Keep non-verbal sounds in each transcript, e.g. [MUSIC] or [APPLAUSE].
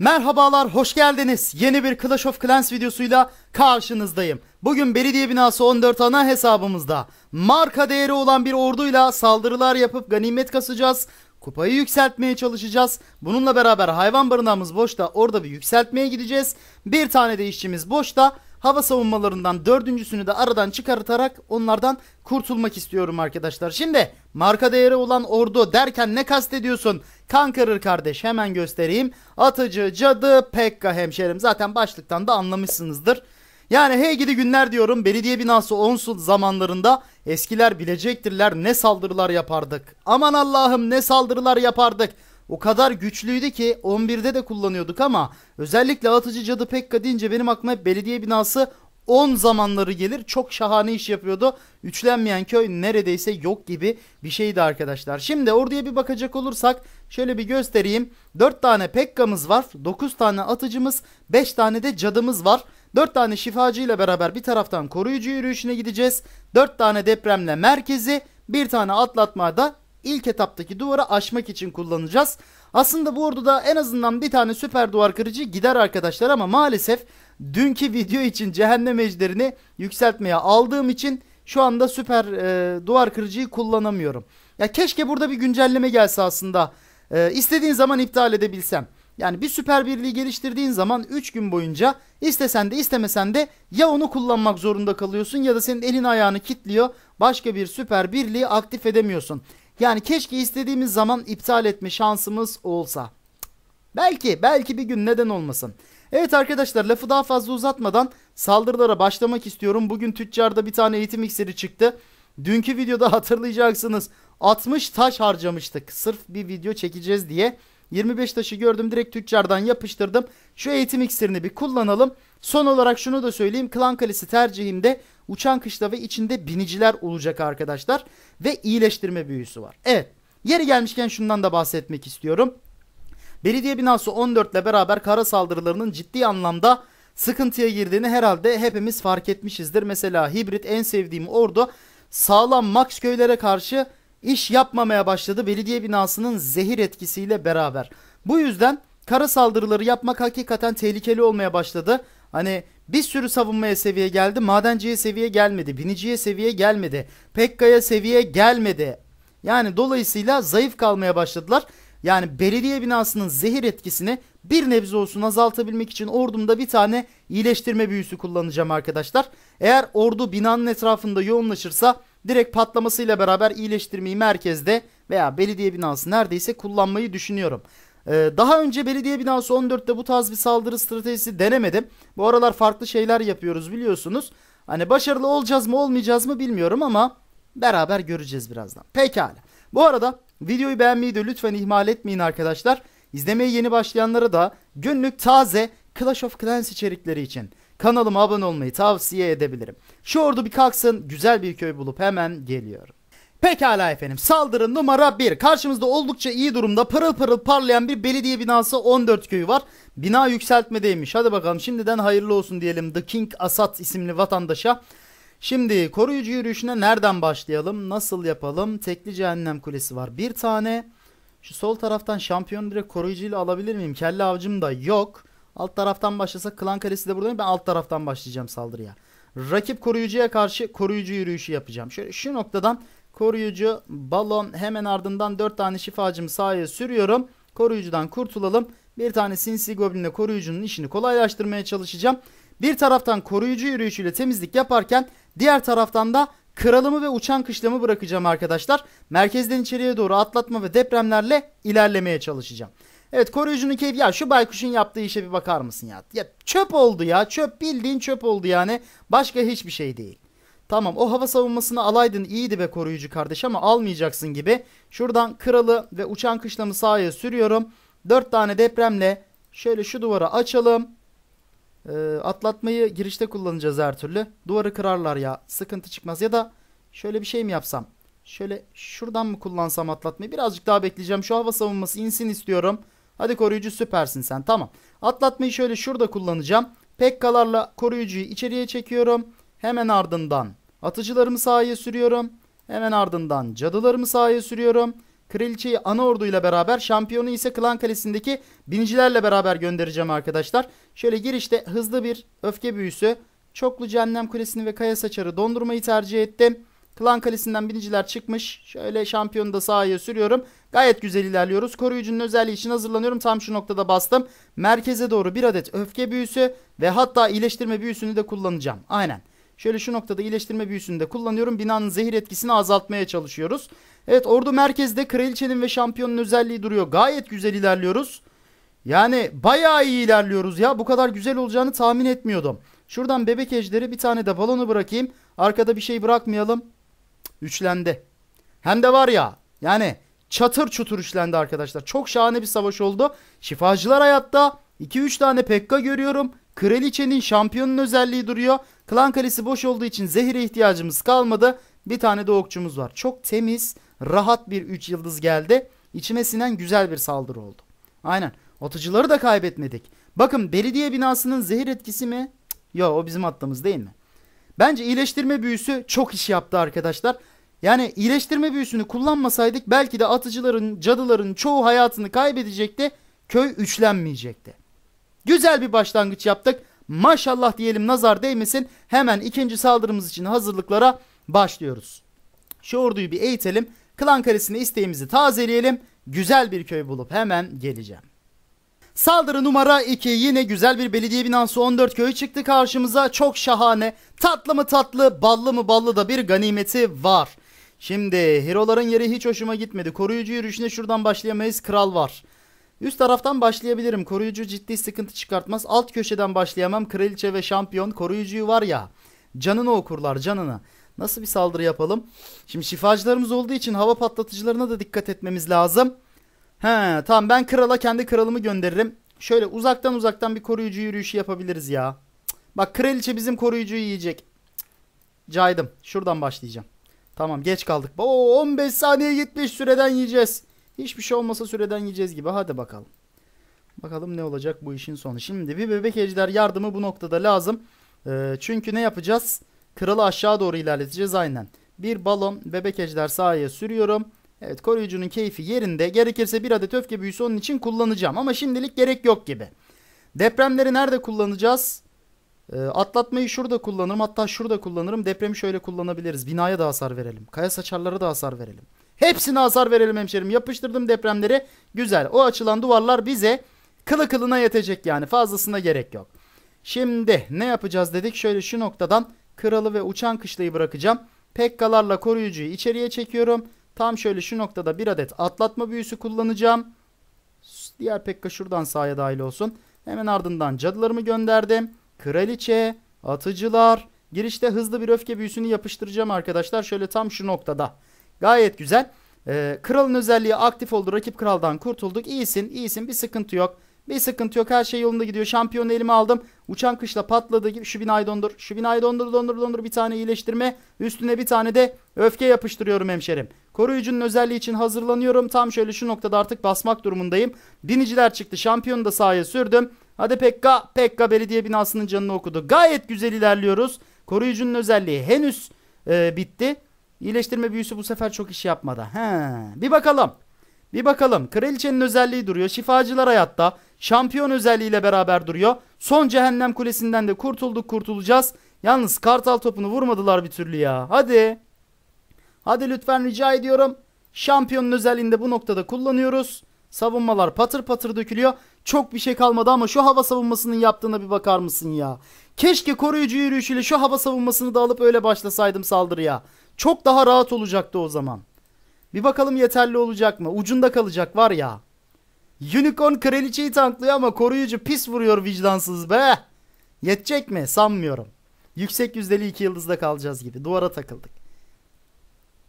Merhabalar, hoş geldiniz. Yeni bir Clash of Clans videosuyla karşınızdayım. Bugün belediye binası 14 ana hesabımızda. Marka değeri olan bir orduyla saldırılar yapıp ganimet kasacağız. Kupayı yükseltmeye çalışacağız. Bununla beraber hayvan barınağımız boşta orada bir yükseltmeye gideceğiz. Bir tane de işçimiz boşta hava savunmalarından dördüncüsünü de aradan çıkartarak onlardan kurtulmak istiyorum arkadaşlar. Şimdi marka değeri olan ordu derken ne kastediyorsun? Kankırır kardeş hemen göstereyim. Atıcı, cadı, pekka hemşerim zaten başlıktan da anlamışsınızdır. Yani hey gidi günler diyorum belediye binası onsuz zamanlarında eskiler bilecektirler ne saldırılar yapardık. Aman Allah'ım ne saldırılar yapardık o kadar güçlüydü ki 11'de de kullanıyorduk ama özellikle atıcı cadı Pekka deyince benim aklıma hep belediye binası 10 zamanları gelir. Çok şahane iş yapıyordu. Üçlenmeyen köy neredeyse yok gibi bir şeydi arkadaşlar. Şimdi orduya bir bakacak olursak şöyle bir göstereyim. 4 tane pekkamız var. 9 tane atıcımız, 5 tane de cadımız var. 4 tane şifacı ile beraber bir taraftan koruyucu yürüyüşüne gideceğiz. 4 tane depremle merkezi, bir tane da ilk etaptaki duvara aşmak için kullanacağız. Aslında bu orduda en azından bir tane süper duvar kırıcı gider arkadaşlar ama maalesef dünkü video için cehennem ejderini yükseltmeye aldığım için şu anda süper e, duvar kırıcıyı kullanamıyorum. Ya keşke burada bir güncelleme gelse aslında. E, istediğin zaman iptal edebilsem. Yani bir süper birliği geliştirdiğin zaman 3 gün boyunca istesen de istemesen de ya onu kullanmak zorunda kalıyorsun ya da senin elin ayağını kilitliyor Başka bir süper birliği aktif edemiyorsun. Yani keşke istediğimiz zaman iptal etme şansımız olsa. Belki, belki bir gün neden olmasın. Evet arkadaşlar lafı daha fazla uzatmadan saldırılara başlamak istiyorum. Bugün tüccarda bir tane eğitim iksiri çıktı. Dünkü videoda [LAUGHS] hatırlayacaksınız 60 taş harcamıştık sırf bir video çekeceğiz diye. 25 taşı gördüm direkt tüccardan yapıştırdım. Şu eğitim iksirini bir kullanalım. Son olarak şunu da söyleyeyim. Klan Kalesi tercihimde uçan kışla ve içinde biniciler olacak arkadaşlar. Ve iyileştirme büyüsü var. Evet. Yeri gelmişken şundan da bahsetmek istiyorum. Belediye binası 14 ile beraber kara saldırılarının ciddi anlamda sıkıntıya girdiğini herhalde hepimiz fark etmişizdir. Mesela hibrit en sevdiğim ordu sağlam Max köylere karşı iş yapmamaya başladı belediye binasının zehir etkisiyle beraber. Bu yüzden kara saldırıları yapmak hakikaten tehlikeli olmaya başladı. Hani bir sürü savunmaya seviye geldi. Madenciye seviye gelmedi. Biniciye seviye gelmedi. Pekka'ya seviye gelmedi. Yani dolayısıyla zayıf kalmaya başladılar. Yani belediye binasının zehir etkisini bir nebze olsun azaltabilmek için ordumda bir tane iyileştirme büyüsü kullanacağım arkadaşlar. Eğer ordu binanın etrafında yoğunlaşırsa direkt patlamasıyla beraber iyileştirmeyi merkezde veya belediye binası neredeyse kullanmayı düşünüyorum. Ee, daha önce belediye binası 14'te bu tarz bir saldırı stratejisi denemedim. Bu aralar farklı şeyler yapıyoruz biliyorsunuz. Hani başarılı olacağız mı olmayacağız mı bilmiyorum ama beraber göreceğiz birazdan. Pekala. Bu arada videoyu beğenmeyi de lütfen ihmal etmeyin arkadaşlar. İzlemeye yeni başlayanlara da günlük taze Clash of Clans içerikleri için Kanalıma abone olmayı tavsiye edebilirim. Şu ordu bir kalksın güzel bir köy bulup hemen geliyorum. Pekala efendim saldırı numara 1 karşımızda oldukça iyi durumda pırıl pırıl parlayan bir belediye binası 14 köyü var. Bina yükseltmedeymiş hadi bakalım şimdiden hayırlı olsun diyelim The King Asat isimli vatandaşa. Şimdi koruyucu yürüyüşüne nereden başlayalım nasıl yapalım tekli cehennem kulesi var bir tane. Şu sol taraftan şampiyon direkt koruyucuyla alabilir miyim kelle avcım da yok. Alt taraftan başlasa klan kalesi de burada. Ben alt taraftan başlayacağım saldırıya. Rakip koruyucuya karşı koruyucu yürüyüşü yapacağım. Şöyle şu noktadan koruyucu balon hemen ardından 4 tane şifacımı sahaya sürüyorum. Koruyucudan kurtulalım. Bir tane sinsi goblinle koruyucunun işini kolaylaştırmaya çalışacağım. Bir taraftan koruyucu yürüyüşüyle temizlik yaparken diğer taraftan da kralımı ve uçan kışlamı bırakacağım arkadaşlar. Merkezden içeriye doğru atlatma ve depremlerle ilerlemeye çalışacağım. Evet koruyucunun keyfi ya şu baykuşun yaptığı işe bir bakar mısın ya? Ya çöp oldu ya çöp bildiğin çöp oldu yani başka hiçbir şey değil. Tamam o hava savunmasını alaydın iyiydi be koruyucu kardeş ama almayacaksın gibi. Şuradan kralı ve uçan kışlamı sahaya sürüyorum. 4 tane depremle şöyle şu duvara açalım. Ee, atlatmayı girişte kullanacağız her türlü. Duvarı kırarlar ya sıkıntı çıkmaz ya da şöyle bir şey mi yapsam? Şöyle şuradan mı kullansam atlatmayı? Birazcık daha bekleyeceğim. Şu hava savunması insin istiyorum. Hadi koruyucu süpersin sen tamam. Atlatmayı şöyle şurada kullanacağım. Pekkalarla koruyucuyu içeriye çekiyorum. Hemen ardından atıcılarımı sahaya sürüyorum. Hemen ardından cadılarımı sahaya sürüyorum. Kraliçeyi ana orduyla beraber şampiyonu ise Klan Kalesi'ndeki binicilerle beraber göndereceğim arkadaşlar. Şöyle girişte hızlı bir öfke büyüsü. Çoklu Cehennem Kulesi'ni ve Kaya Saçar'ı dondurmayı tercih ettim. Klan Kalesi'nden biniciler çıkmış. Şöyle şampiyonu da sahaya sürüyorum. Gayet güzel ilerliyoruz. Koruyucunun özelliği için hazırlanıyorum. Tam şu noktada bastım. Merkeze doğru bir adet öfke büyüsü ve hatta iyileştirme büyüsünü de kullanacağım. Aynen. Şöyle şu noktada iyileştirme büyüsünü de kullanıyorum. Binanın zehir etkisini azaltmaya çalışıyoruz. Evet ordu merkezde kraliçenin ve şampiyonun özelliği duruyor. Gayet güzel ilerliyoruz. Yani bayağı iyi ilerliyoruz ya. Bu kadar güzel olacağını tahmin etmiyordum. Şuradan bebek ejderi bir tane de balonu bırakayım. Arkada bir şey bırakmayalım. Üçlendi. Hem de var ya yani çatır çutur üçlendi arkadaşlar. Çok şahane bir savaş oldu. Şifacılar hayatta. 2-3 tane Pekka görüyorum. Kraliçenin şampiyonun özelliği duruyor. Klan kalesi boş olduğu için zehire ihtiyacımız kalmadı. Bir tane de okçumuz var. Çok temiz, rahat bir 3 yıldız geldi. İçime sinen güzel bir saldırı oldu. Aynen. Atıcıları da kaybetmedik. Bakın belediye binasının zehir etkisi mi? Yo o bizim attığımız değil mi? Bence iyileştirme büyüsü çok iş yaptı arkadaşlar. Yani iyileştirme büyüsünü kullanmasaydık belki de atıcıların, cadıların çoğu hayatını kaybedecekti. Köy üçlenmeyecekti. Güzel bir başlangıç yaptık. Maşallah diyelim nazar değmesin. Hemen ikinci saldırımız için hazırlıklara başlıyoruz. Şu orduyu bir eğitelim. Klan kalesine isteğimizi tazeleyelim. Güzel bir köy bulup hemen geleceğim. Saldırı numara 2 yine güzel bir belediye binası 14 köyü çıktı karşımıza çok şahane tatlı mı tatlı ballı mı ballı da bir ganimeti var. Şimdi hero'ların yeri hiç hoşuma gitmedi. Koruyucu yürüyüşüne şuradan başlayamayız. Kral var. Üst taraftan başlayabilirim. Koruyucu ciddi sıkıntı çıkartmaz. Alt köşeden başlayamam. Kraliçe ve şampiyon koruyucuyu var ya. Canını okurlar canını. Nasıl bir saldırı yapalım? Şimdi şifacılarımız olduğu için hava patlatıcılarına da dikkat etmemiz lazım. He tamam ben krala kendi kralımı gönderirim. Şöyle uzaktan uzaktan bir koruyucu yürüyüşü yapabiliriz ya. Bak kraliçe bizim koruyucuyu yiyecek. Caydım. Şuradan başlayacağım. Tamam geç kaldık. Oo 15 saniye 70 süreden yiyeceğiz. Hiçbir şey olmasa süreden yiyeceğiz gibi. Hadi bakalım. Bakalım ne olacak bu işin sonu. Şimdi bir bebek ejder yardımı bu noktada lazım. Ee, çünkü ne yapacağız? Kralı aşağı doğru ilerleteceğiz aynen. Bir balon bebek ejder sahaya sürüyorum. Evet koruyucunun keyfi yerinde. Gerekirse bir adet öfke büyüsü onun için kullanacağım. Ama şimdilik gerek yok gibi. Depremleri nerede kullanacağız? Ee, atlatmayı şurada kullanırım. Hatta şurada kullanırım. Depremi şöyle kullanabiliriz. Binaya da hasar verelim. Kaya saçarlara da hasar verelim. Hepsine hasar verelim hemşerim. Yapıştırdım depremleri. Güzel. O açılan duvarlar bize kılı kılına yetecek yani. Fazlasına gerek yok. Şimdi ne yapacağız dedik. Şöyle şu noktadan kralı ve uçan kışlayı bırakacağım. Pekkalarla koruyucuyu içeriye çekiyorum. Tam şöyle şu noktada bir adet atlatma büyüsü kullanacağım. Diğer pekka şuradan sahaya dahil olsun. Hemen ardından cadılarımı gönderdim. Kraliçe, atıcılar. Girişte hızlı bir öfke büyüsünü yapıştıracağım arkadaşlar. Şöyle tam şu noktada. Gayet güzel. Ee, kralın özelliği aktif oldu. Rakip kraldan kurtulduk. İyisin, iyisin. Bir sıkıntı yok. Bir sıkıntı yok. Her şey yolunda gidiyor. Şampiyonu elime aldım. Uçan kışla patladı gibi. Şu binayı dondur. Şu binayı dondur dondur dondur. Bir tane iyileştirme. Üstüne bir tane de öfke yapıştırıyorum hemşerim. Koruyucunun özelliği için hazırlanıyorum. Tam şöyle şu noktada artık basmak durumundayım. Biniciler çıktı. Şampiyonu da sahaya sürdüm. Hadi Pekka. Pekka belediye binasının canını okudu. Gayet güzel ilerliyoruz. Koruyucunun özelliği henüz e, bitti. İyileştirme büyüsü bu sefer çok iş yapmadı. He. Bir bakalım. Bir bakalım. Kraliçenin özelliği duruyor. Şifacılar hayatta. Şampiyon özelliğiyle beraber duruyor. Son cehennem kulesinden de kurtulduk kurtulacağız. Yalnız kartal topunu vurmadılar bir türlü ya. Hadi. Hadi lütfen rica ediyorum. Şampiyonun özelliğini de bu noktada kullanıyoruz. Savunmalar patır patır dökülüyor. Çok bir şey kalmadı ama şu hava savunmasının yaptığına bir bakar mısın ya? Keşke koruyucu yürüyüşüyle şu hava savunmasını da alıp öyle başlasaydım saldırıya. Çok daha rahat olacaktı o zaman. Bir bakalım yeterli olacak mı? Ucunda kalacak var ya. Unicorn kraliçeyi tanklıyor ama koruyucu pis vuruyor vicdansız be. Yetecek mi? Sanmıyorum. Yüksek yüzdeli iki yıldızda kalacağız gibi. Duvara takıldık.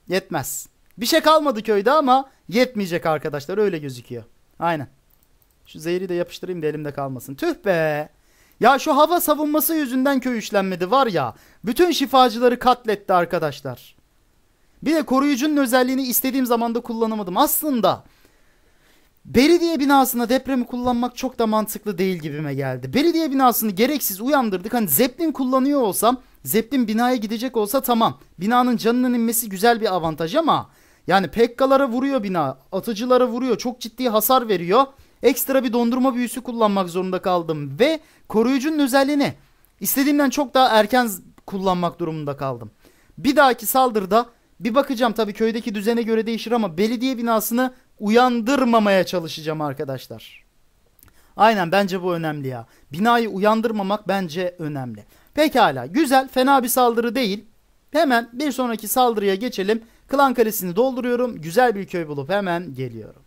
Yetmez. Bir şey kalmadı köyde ama yetmeyecek arkadaşlar öyle gözüküyor. Aynen. Şu zehri de yapıştırayım da elimde kalmasın. Tüh be. Ya şu hava savunması yüzünden köy işlenmedi var ya. Bütün şifacıları katletti arkadaşlar. Bir de koruyucunun özelliğini istediğim zamanda kullanamadım. Aslında belediye binasında depremi kullanmak çok da mantıklı değil gibime geldi. Belediye binasını gereksiz uyandırdık. Hani zeplin kullanıyor olsam, zeplin binaya gidecek olsa tamam. Binanın canının inmesi güzel bir avantaj ama yani Pekka'lara vuruyor bina. Atıcılara vuruyor. Çok ciddi hasar veriyor. Ekstra bir dondurma büyüsü kullanmak zorunda kaldım. Ve koruyucunun özelliğini istediğimden çok daha erken kullanmak durumunda kaldım. Bir dahaki saldırıda bir bakacağım tabii köydeki düzene göre değişir ama belediye binasını uyandırmamaya çalışacağım arkadaşlar. Aynen bence bu önemli ya. Binayı uyandırmamak bence önemli. Pekala güzel fena bir saldırı değil. Hemen bir sonraki saldırıya geçelim. Klan kalesini dolduruyorum. Güzel bir köy bulup hemen geliyorum.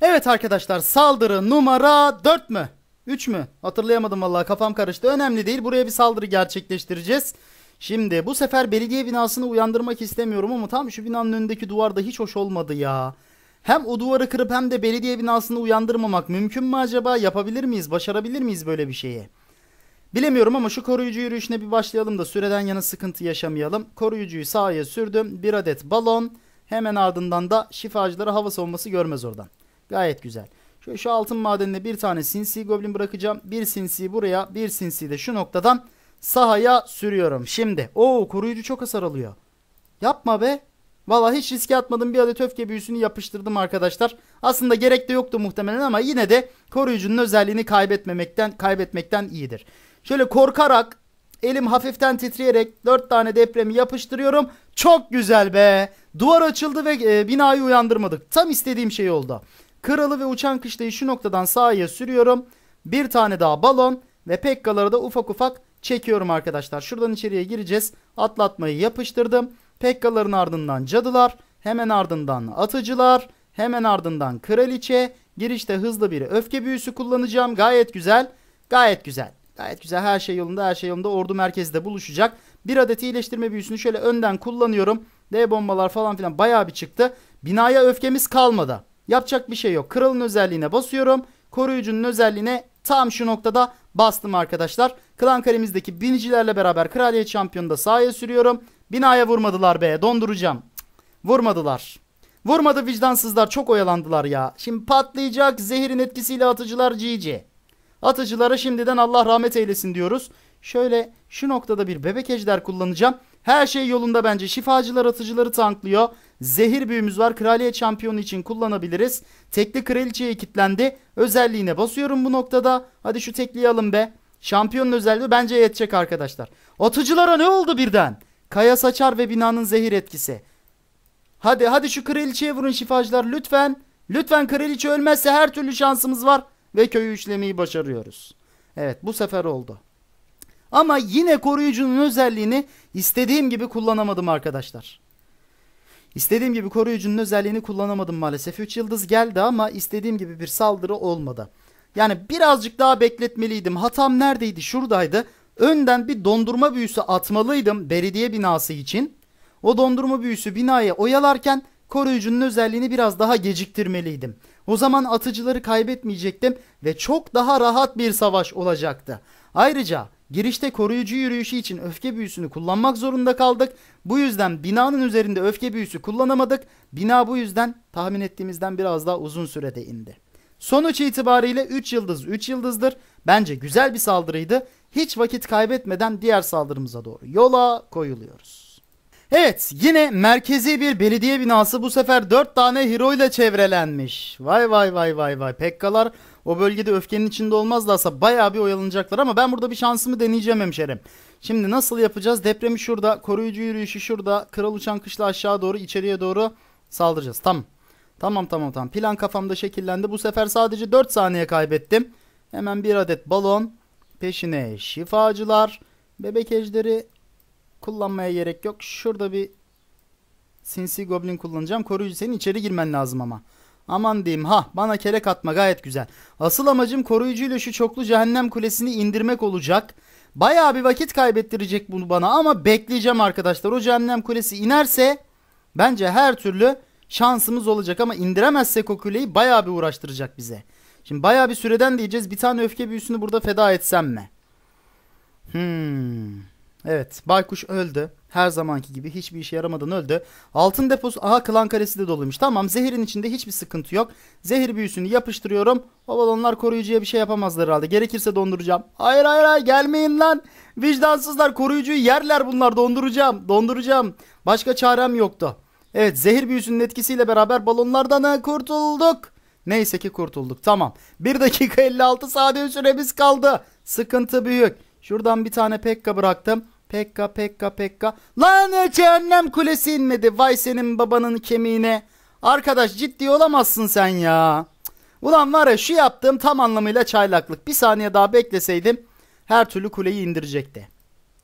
Evet arkadaşlar saldırı numara 4 mü? 3 mü? Hatırlayamadım vallahi kafam karıştı. Önemli değil. Buraya bir saldırı gerçekleştireceğiz. Şimdi bu sefer belediye binasını uyandırmak istemiyorum ama tam şu binanın önündeki duvarda hiç hoş olmadı ya. Hem o duvarı kırıp hem de belediye binasını uyandırmamak mümkün mü acaba? Yapabilir miyiz? Başarabilir miyiz böyle bir şeyi? Bilemiyorum ama şu koruyucu yürüyüşüne bir başlayalım da süreden yana sıkıntı yaşamayalım. Koruyucuyu sahaya sürdüm. Bir adet balon. Hemen ardından da şifacıları hava savunması görmez oradan. Gayet güzel. Şöyle şu altın madenine bir tane sinsi goblin bırakacağım. Bir sinsi buraya, bir sinsi de şu noktadan sahaya sürüyorum. Şimdi. o koruyucu çok hasar alıyor. Yapma be. Valla hiç riske atmadım bir adet öfke büyüsünü yapıştırdım arkadaşlar. Aslında gerek de yoktu muhtemelen ama yine de koruyucunun özelliğini kaybetmemekten kaybetmekten iyidir. Şöyle korkarak elim hafiften titreyerek dört tane depremi yapıştırıyorum. Çok güzel be. Duvar açıldı ve e, binayı uyandırmadık. Tam istediğim şey oldu. Kralı ve uçan kışlayı şu noktadan sağa sürüyorum. Bir tane daha balon ve pekkaları da ufak ufak çekiyorum arkadaşlar. Şuradan içeriye gireceğiz. Atlatmayı yapıştırdım. Pekkaların ardından cadılar. Hemen ardından atıcılar. Hemen ardından kraliçe. Girişte hızlı bir öfke büyüsü kullanacağım. Gayet güzel. Gayet güzel. Gayet güzel her şey yolunda her şey yolunda ordu merkezde buluşacak. Bir adet iyileştirme büyüsünü şöyle önden kullanıyorum. D bombalar falan filan bayağı bir çıktı. Binaya öfkemiz kalmadı. Yapacak bir şey yok. Kralın özelliğine basıyorum. Koruyucunun özelliğine tam şu noktada bastım arkadaşlar. Klan karemizdeki binicilerle beraber kraliyet şampiyonu da sahaya sürüyorum. Binaya vurmadılar be donduracağım. vurmadılar. Vurmadı vicdansızlar çok oyalandılar ya. Şimdi patlayacak zehirin etkisiyle atıcılar GG. Atıcılara şimdiden Allah rahmet eylesin diyoruz. Şöyle şu noktada bir bebek ejder kullanacağım. Her şey yolunda bence. Şifacılar atıcıları tanklıyor. Zehir büyümüz var. Kraliyet şampiyonu için kullanabiliriz. Tekli kraliçeye kilitlendi. Özelliğine basıyorum bu noktada. Hadi şu tekliyi alın be. Şampiyonun özelliği bence yetecek arkadaşlar. Atıcılara ne oldu birden? Kaya saçar ve binanın zehir etkisi. Hadi hadi şu kraliçeye vurun şifacılar lütfen. Lütfen kraliçe ölmezse her türlü şansımız var ve köyü üçlemeyi başarıyoruz. Evet bu sefer oldu. Ama yine koruyucunun özelliğini istediğim gibi kullanamadım arkadaşlar. İstediğim gibi koruyucunun özelliğini kullanamadım maalesef. 3 yıldız geldi ama istediğim gibi bir saldırı olmadı. Yani birazcık daha bekletmeliydim. Hatam neredeydi? Şuradaydı. Önden bir dondurma büyüsü atmalıydım belediye binası için. O dondurma büyüsü binaya oyalarken koruyucunun özelliğini biraz daha geciktirmeliydim. O zaman atıcıları kaybetmeyecektim ve çok daha rahat bir savaş olacaktı. Ayrıca girişte koruyucu yürüyüşü için öfke büyüsünü kullanmak zorunda kaldık. Bu yüzden binanın üzerinde öfke büyüsü kullanamadık. Bina bu yüzden tahmin ettiğimizden biraz daha uzun sürede indi. Sonuç itibariyle 3 yıldız 3 yıldızdır. Bence güzel bir saldırıydı. Hiç vakit kaybetmeden diğer saldırımıza doğru yola koyuluyoruz. Evet yine merkezi bir belediye binası bu sefer 4 tane hero ile çevrelenmiş. Vay vay vay vay vay pekkalar o bölgede öfkenin içinde olmazlarsa bayağı bir oyalanacaklar ama ben burada bir şansımı deneyeceğim hemşerim. Şimdi nasıl yapacağız depremi şurada koruyucu yürüyüşü şurada kral uçan kışla aşağı doğru içeriye doğru saldıracağız tamam. Tamam tamam tamam plan kafamda şekillendi bu sefer sadece 4 saniye kaybettim. Hemen bir adet balon peşine şifacılar bebek ejderi Kullanmaya gerek yok. Şurada bir sinsi goblin kullanacağım. Koruyucu senin içeri girmen lazım ama. Aman diyeyim ha bana kelek atma gayet güzel. Asıl amacım koruyucuyla şu çoklu cehennem kulesini indirmek olacak. Bayağı bir vakit kaybettirecek bunu bana ama bekleyeceğim arkadaşlar. O cehennem kulesi inerse bence her türlü şansımız olacak ama indiremezsek o kuleyi bayağı bir uğraştıracak bize. Şimdi bayağı bir süreden diyeceğiz bir tane öfke büyüsünü burada feda etsem mi? Hmm. Evet baykuş öldü. Her zamanki gibi hiçbir işe yaramadan öldü. Altın deposu aha klan karesi de doluymuş. Tamam zehirin içinde hiçbir sıkıntı yok. Zehir büyüsünü yapıştırıyorum. O balonlar koruyucuya bir şey yapamazlar herhalde. Gerekirse donduracağım. Hayır hayır hayır gelmeyin lan. Vicdansızlar koruyucuyu yerler bunlar donduracağım. Donduracağım. Başka çarem yoktu. Evet zehir büyüsünün etkisiyle beraber balonlardan e, kurtulduk. Neyse ki kurtulduk. Tamam. 1 dakika 56 saniye süremiz kaldı. Sıkıntı büyük. Şuradan bir tane pekka bıraktım. Pekka pekka pekka. Lan e, cehennem kulesi inmedi. Vay senin babanın kemiğine. Arkadaş ciddi olamazsın sen ya. Ulan var ya şu yaptığım tam anlamıyla çaylaklık. Bir saniye daha bekleseydim her türlü kuleyi indirecekti.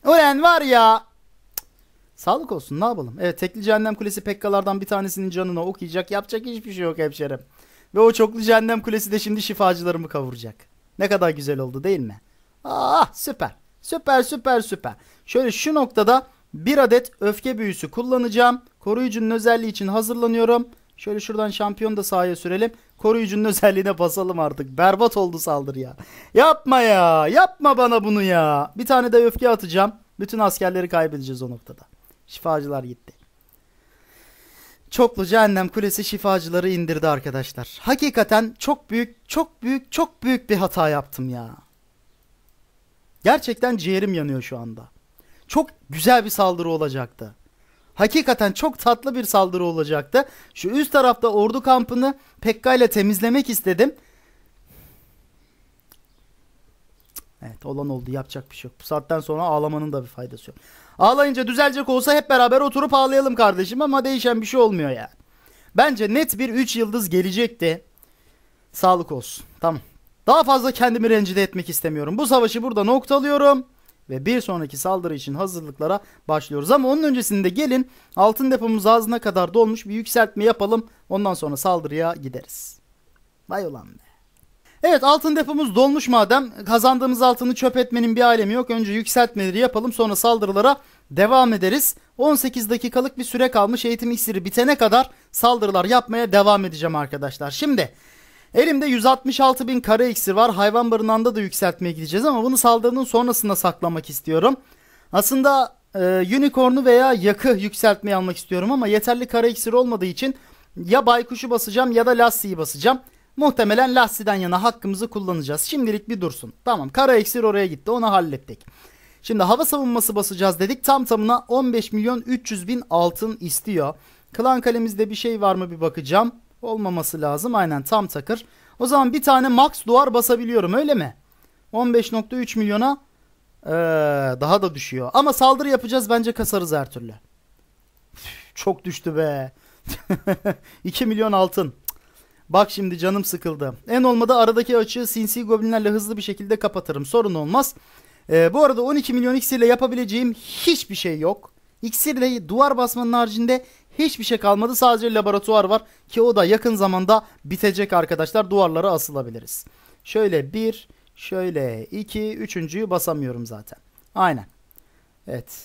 Ulan var ya. Sağlık olsun ne yapalım. Evet tekli cehennem kulesi pekkalardan bir tanesinin canına okuyacak. Yapacak hiçbir şey yok hemşerim. Ve o çoklu cehennem kulesi de şimdi şifacılarımı kavuracak. Ne kadar güzel oldu değil mi? Ah süper. Süper süper süper. Şöyle şu noktada bir adet öfke büyüsü kullanacağım. Koruyucunun özelliği için hazırlanıyorum. Şöyle şuradan şampiyon da sahaya sürelim. Koruyucunun [LAUGHS] özelliğine basalım artık. Berbat oldu saldırı ya. Yapma ya. Yapma bana bunu ya. Bir tane de öfke atacağım. Bütün askerleri kaybedeceğiz o noktada. Şifacılar gitti. Çoklu Cehennem Kulesi şifacıları indirdi arkadaşlar. Hakikaten çok büyük, çok büyük, çok büyük bir hata yaptım ya. Gerçekten ciğerim yanıyor şu anda. Çok güzel bir saldırı olacaktı. Hakikaten çok tatlı bir saldırı olacaktı. Şu üst tarafta ordu kampını Pekka ile temizlemek istedim. Evet olan oldu yapacak bir şey yok. Bu saatten sonra ağlamanın da bir faydası yok. Ağlayınca düzelecek olsa hep beraber oturup ağlayalım kardeşim ama değişen bir şey olmuyor yani. Bence net bir 3 yıldız gelecekti. Sağlık olsun. Tamam. Daha fazla kendimi rencide etmek istemiyorum. Bu savaşı burada noktalıyorum ve bir sonraki saldırı için hazırlıklara başlıyoruz. Ama onun öncesinde gelin altın depomuz ağzına kadar dolmuş bir yükseltme yapalım. Ondan sonra saldırıya gideriz. Vay ulan be. Evet altın depomuz dolmuş madem kazandığımız altını çöp etmenin bir alemi yok. Önce yükseltmeleri yapalım sonra saldırılara devam ederiz. 18 dakikalık bir süre kalmış eğitim iksiri bitene kadar saldırılar yapmaya devam edeceğim arkadaşlar. Şimdi Elimde 166 bin kara iksir var. Hayvan barınağında da yükseltmeye gideceğiz ama bunu saldırının sonrasında saklamak istiyorum. Aslında e, unicorn'u veya yakı yükseltmeye almak istiyorum ama yeterli kara iksir olmadığı için ya baykuşu basacağım ya da lastiği basacağım. Muhtemelen Lassi'den yana hakkımızı kullanacağız. Şimdilik bir dursun. Tamam kara eksir oraya gitti onu hallettik. Şimdi hava savunması basacağız dedik. Tam tamına 15 milyon 300 bin altın istiyor. Klan kalemizde bir şey var mı bir bakacağım. Olmaması lazım. Aynen tam takır. O zaman bir tane max duvar basabiliyorum öyle mi? 15.3 milyona ee, daha da düşüyor. Ama saldırı yapacağız bence kasarız her türlü. Çok düştü be. 2 [LAUGHS] milyon altın. Bak şimdi canım sıkıldı. En olmadı aradaki açığı sinsi goblinlerle hızlı bir şekilde kapatırım. Sorun olmaz. Ee, bu arada 12 milyon iksirle yapabileceğim hiçbir şey yok. İksirle duvar basmanın haricinde hiçbir şey kalmadı. Sadece laboratuvar var ki o da yakın zamanda bitecek arkadaşlar. Duvarlara asılabiliriz. Şöyle bir, şöyle iki üçüncüyü basamıyorum zaten. Aynen. Evet.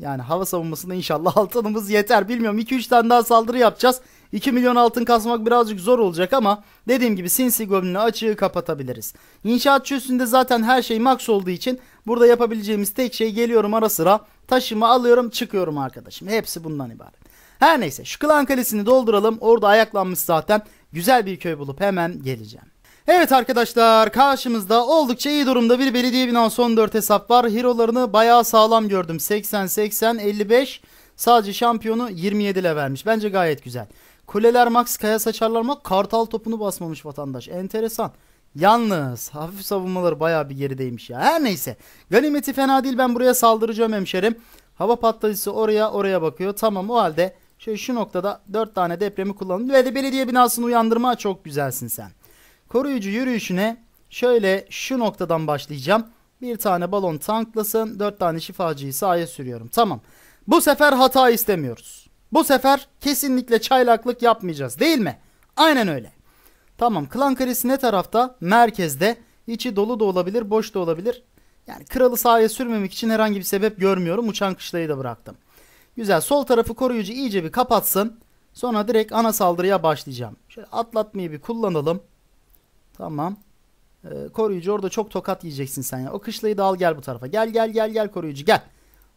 Yani hava savunmasında inşallah [LAUGHS] altınımız yeter. Bilmiyorum 2-3 tane daha saldırı yapacağız. 2 milyon altın kasmak birazcık zor olacak ama dediğim gibi sinsi gömlünü açığı kapatabiliriz. İnşaat çözünde zaten her şey max olduğu için burada yapabileceğimiz tek şey geliyorum ara sıra taşımı alıyorum çıkıyorum arkadaşım. Hepsi bundan ibaret. Her neyse şu klan kalesini dolduralım. Orada ayaklanmış zaten. Güzel bir köy bulup hemen geleceğim. Evet arkadaşlar karşımızda oldukça iyi durumda bir belediye binası son 4 hesap var. Hero'larını bayağı sağlam gördüm. 80, 80, 55. Sadece şampiyonu 27 ile vermiş. Bence gayet güzel. Kuleler max, kaya saçarlar mı? Kartal topunu basmamış vatandaş. Enteresan. Yalnız hafif savunmaları bayağı bir gerideymiş ya. Her neyse. Ganimeti fena değil ben buraya saldıracağım hemşerim. Hava patlayıcısı oraya oraya bakıyor. Tamam o halde Şöyle şu noktada 4 tane depremi kullanın. Ve de belediye binasını uyandırma çok güzelsin sen. Koruyucu yürüyüşüne şöyle şu noktadan başlayacağım. Bir tane balon tanklasın. 4 tane şifacıyı sahaya sürüyorum. Tamam. Bu sefer hata istemiyoruz. Bu sefer kesinlikle çaylaklık yapmayacağız değil mi? Aynen öyle. Tamam klan kalesi ne tarafta? Merkezde. İçi dolu da olabilir boş da olabilir. Yani kralı sahaya sürmemek için herhangi bir sebep görmüyorum. Uçan kışlayı da bıraktım. Güzel. Sol tarafı koruyucu iyice bir kapatsın. Sonra direkt ana saldırıya başlayacağım. Şöyle atlatmayı bir kullanalım. Tamam. Ee, koruyucu orada çok tokat yiyeceksin sen ya. O kışlayı da al gel bu tarafa. Gel gel gel gel koruyucu gel.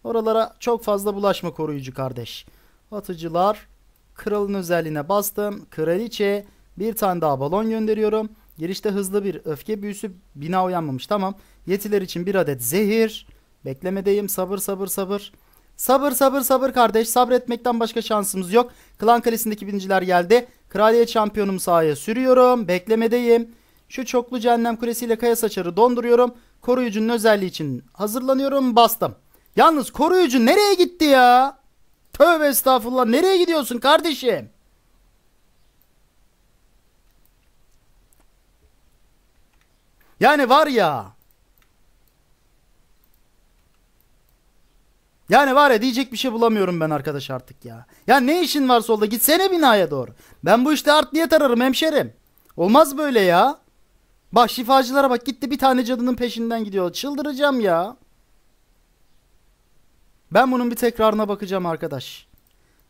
Oralara çok fazla bulaşma koruyucu kardeş. Atıcılar. Kralın özelliğine bastım. Kraliçe. Bir tane daha balon gönderiyorum. Girişte hızlı bir öfke büyüsü bina uyanmamış. Tamam. Yetiler için bir adet zehir. Beklemedeyim. Sabır sabır sabır. Sabır sabır sabır kardeş. Sabretmekten başka şansımız yok. Klan kalesindeki birinciler geldi. Kraliyet şampiyonumu sahaya sürüyorum. Beklemedeyim. Şu çoklu cehennem kulesiyle kaya saçarı donduruyorum. Koruyucunun özelliği için hazırlanıyorum. Bastım. Yalnız koruyucu nereye gitti ya? Tövbe estağfurullah. Nereye gidiyorsun kardeşim? Yani var ya. Yani var ya diyecek bir şey bulamıyorum ben arkadaş artık ya. Ya ne işin var solda gitsene binaya doğru. Ben bu işte art niye tararım hemşerim. Olmaz böyle ya. Bak şifacılara bak gitti bir tane cadının peşinden gidiyor. Çıldıracağım ya. Ben bunun bir tekrarına bakacağım arkadaş.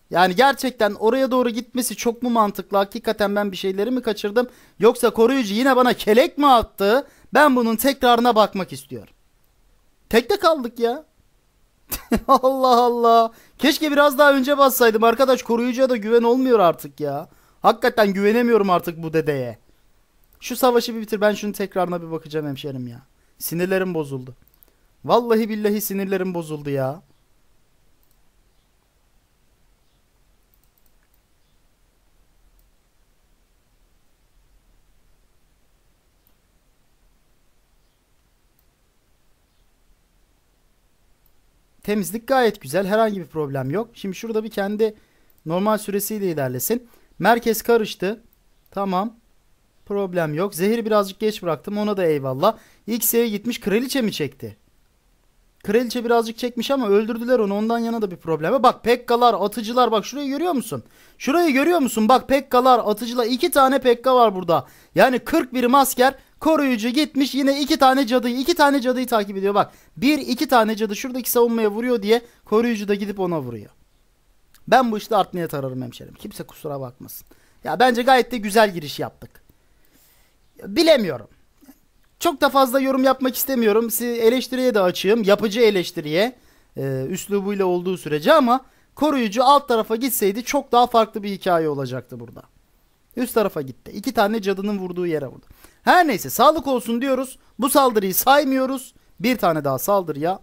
Yani gerçekten oraya doğru gitmesi çok mu mantıklı? Hakikaten ben bir şeyleri mi kaçırdım? Yoksa koruyucu yine bana kelek mi attı? Ben bunun tekrarına bakmak istiyorum. Tekte kaldık ya. [LAUGHS] Allah Allah. Keşke biraz daha önce bassaydım arkadaş. Koruyucuya da güven olmuyor artık ya. Hakikaten güvenemiyorum artık bu dedeye. Şu savaşı bir bitir. Ben şunu tekrarına bir bakacağım hemşerim ya. Sinirlerim bozuldu. Vallahi billahi sinirlerim bozuldu ya. Temizlik gayet güzel. Herhangi bir problem yok. Şimdi şurada bir kendi normal süresiyle ilerlesin. Merkez karıştı. Tamam. Problem yok. Zehir birazcık geç bıraktım. Ona da eyvallah. X'e gitmiş. Kraliçe mi çekti? Kraliçe birazcık çekmiş ama öldürdüler onu. Ondan yana da bir problem. Bak Pekkalar, atıcılar. Bak şurayı görüyor musun? Şurayı görüyor musun? Bak Pekkalar, atıcılar. iki tane Pekka var burada. Yani 41 birim asker Koruyucu gitmiş yine iki tane cadıyı iki tane cadıyı takip ediyor. Bak bir iki tane cadı şuradaki savunmaya vuruyor diye koruyucu da gidip ona vuruyor. Ben bu işte art artmaya tararım hemşerim. Kimse kusura bakmasın. Ya bence gayet de güzel giriş yaptık. Bilemiyorum. Çok da fazla yorum yapmak istemiyorum. Sizi eleştiriye de açığım. Yapıcı eleştiriye. E, üslubuyla olduğu sürece ama koruyucu alt tarafa gitseydi çok daha farklı bir hikaye olacaktı burada. Üst tarafa gitti. İki tane cadının vurduğu yere vurdu. Her neyse sağlık olsun diyoruz. Bu saldırıyı saymıyoruz. Bir tane daha saldırıya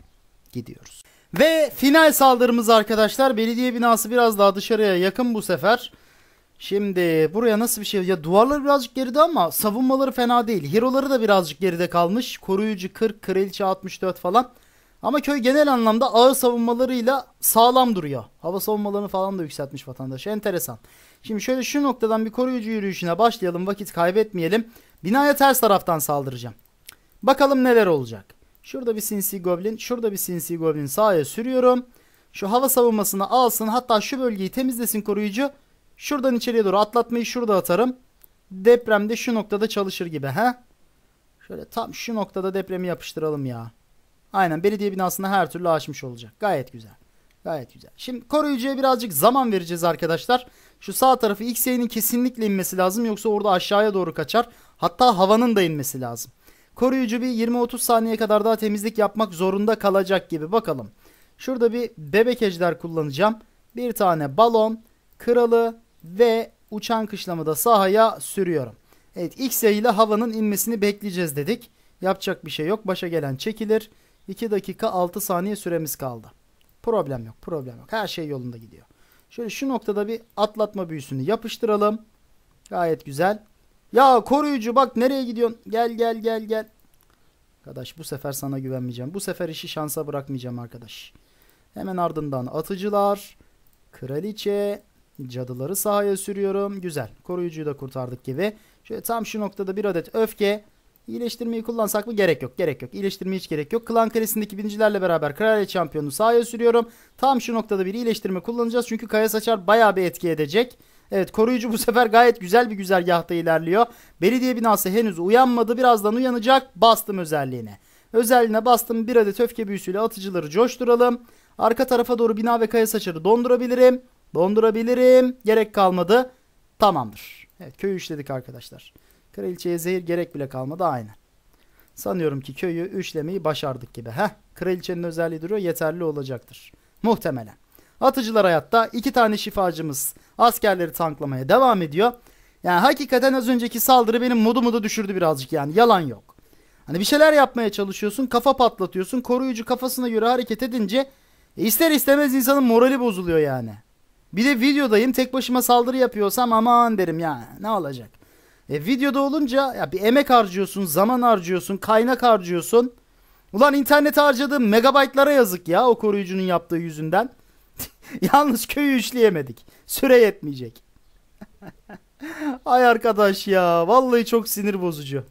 gidiyoruz. Ve final saldırımız arkadaşlar. Belediye binası biraz daha dışarıya yakın bu sefer. Şimdi buraya nasıl bir şey? Ya duvarlar birazcık geride ama savunmaları fena değil. Hero'ları da birazcık geride kalmış. Koruyucu 40, kraliçe 64 falan. Ama köy genel anlamda ağır savunmalarıyla sağlam duruyor. Hava savunmalarını falan da yükseltmiş vatandaş. Enteresan. Şimdi şöyle şu noktadan bir koruyucu yürüyüşüne başlayalım. Vakit kaybetmeyelim. Binaya ters taraftan saldıracağım. Bakalım neler olacak. Şurada bir sinsi goblin. Şurada bir sinsi goblin sağa sürüyorum. Şu hava savunmasını alsın. Hatta şu bölgeyi temizlesin koruyucu. Şuradan içeriye doğru atlatmayı şurada atarım. Deprem de şu noktada çalışır gibi. He? Şöyle tam şu noktada depremi yapıştıralım ya. Aynen belediye binasını her türlü açmış olacak. Gayet güzel. Gayet güzel. Şimdi koruyucuya birazcık zaman vereceğiz arkadaşlar. Arkadaşlar. Şu sağ tarafı x yayının kesinlikle inmesi lazım yoksa orada aşağıya doğru kaçar. Hatta havanın da inmesi lazım. Koruyucu bir 20-30 saniye kadar daha temizlik yapmak zorunda kalacak gibi bakalım. Şurada bir bebek ejder kullanacağım. Bir tane balon, kralı ve uçan kışlamı da sahaya sürüyorum. Evet X ile havanın inmesini bekleyeceğiz dedik. Yapacak bir şey yok. Başa gelen çekilir. 2 dakika 6 saniye süremiz kaldı. Problem yok problem yok. Her şey yolunda gidiyor. Şöyle şu noktada bir atlatma büyüsünü yapıştıralım. Gayet güzel. Ya koruyucu bak nereye gidiyorsun? Gel gel gel gel. Arkadaş bu sefer sana güvenmeyeceğim. Bu sefer işi şansa bırakmayacağım arkadaş. Hemen ardından atıcılar. Kraliçe. Cadıları sahaya sürüyorum. Güzel. Koruyucuyu da kurtardık gibi. Şöyle tam şu noktada bir adet öfke. İyileştirmeyi kullansak mı? Gerek yok. Gerek yok. İyileştirme hiç gerek yok. Klan kalesindeki bincilerle beraber kraliyet şampiyonunu sahaya sürüyorum. Tam şu noktada bir iyileştirme kullanacağız. Çünkü kaya saçar bayağı bir etki edecek. Evet koruyucu bu sefer gayet güzel bir güzergahta ilerliyor. Belediye binası henüz uyanmadı. Birazdan uyanacak. Bastım özelliğine. Özelliğine bastım. Bir adet öfke büyüsüyle atıcıları coşturalım. Arka tarafa doğru bina ve kaya saçarı dondurabilirim. Dondurabilirim. Gerek kalmadı. Tamamdır. Evet köyü işledik arkadaşlar. Kraliçeye zehir gerek bile kalmadı aynı. Sanıyorum ki köyü üçlemeyi başardık gibi. Heh kraliçenin özelliği duruyor yeterli olacaktır. Muhtemelen. Atıcılar hayatta iki tane şifacımız askerleri tanklamaya devam ediyor. Yani hakikaten az önceki saldırı benim modumu da düşürdü birazcık yani yalan yok. Hani bir şeyler yapmaya çalışıyorsun kafa patlatıyorsun koruyucu kafasına göre hareket edince e, ister istemez insanın morali bozuluyor yani. Bir de videodayım tek başıma saldırı yapıyorsam aman derim ya ne olacak. E, videoda olunca ya bir emek harcıyorsun, zaman harcıyorsun, kaynak harcıyorsun. Ulan internet harcadığım megabaytlara yazık ya o koruyucunun yaptığı yüzünden. [LAUGHS] Yalnız köyü işleyemedik. Süre yetmeyecek. [LAUGHS] Ay arkadaş ya vallahi çok sinir bozucu.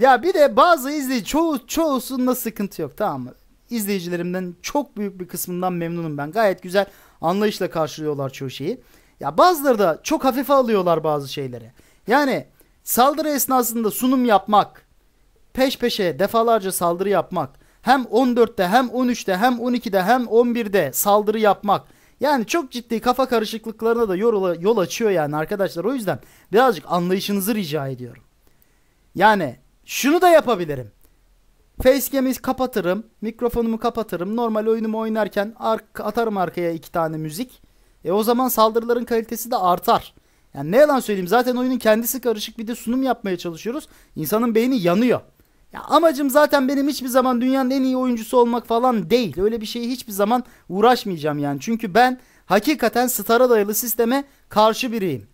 Ya bir de bazı izleyici çoğu çoğusunda sıkıntı yok tamam mı? İzleyicilerimden çok büyük bir kısmından memnunum ben. Gayet güzel anlayışla karşılıyorlar çoğu şeyi. Ya bazıları da çok hafife alıyorlar bazı şeyleri. Yani saldırı esnasında sunum yapmak, peş peşe defalarca saldırı yapmak, hem 14'te hem 13'te hem 12'de hem 11'de saldırı yapmak. Yani çok ciddi kafa karışıklıklarına da yol, yol açıyor yani arkadaşlar. O yüzden birazcık anlayışınızı rica ediyorum. Yani şunu da yapabilirim. Facecam'i kapatırım, mikrofonumu kapatırım. Normal oyunumu oynarken ark atarım arkaya iki tane müzik. E o zaman saldırıların kalitesi de artar. Yani ne yalan söyleyeyim zaten oyunun kendisi karışık bir de sunum yapmaya çalışıyoruz. İnsanın beyni yanıyor. Ya amacım zaten benim hiçbir zaman dünyanın en iyi oyuncusu olmak falan değil. Öyle bir şeye hiçbir zaman uğraşmayacağım yani. Çünkü ben hakikaten stara dayalı sisteme karşı biriyim.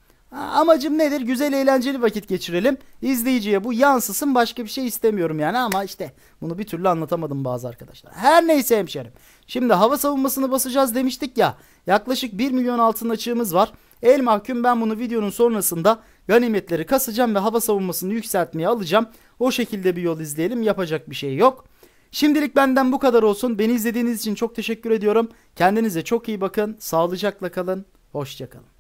Amacım nedir? Güzel eğlenceli vakit geçirelim. İzleyiciye bu yansısın başka bir şey istemiyorum yani ama işte bunu bir türlü anlatamadım bazı arkadaşlar. Her neyse hemşerim. Şimdi hava savunmasını basacağız demiştik ya. Yaklaşık 1 milyon altın açığımız var. El mahkum ben bunu videonun sonrasında ganimetleri kasacağım ve hava savunmasını yükseltmeye alacağım. O şekilde bir yol izleyelim. Yapacak bir şey yok. Şimdilik benden bu kadar olsun. Beni izlediğiniz için çok teşekkür ediyorum. Kendinize çok iyi bakın. Sağlıcakla kalın. Hoşçakalın.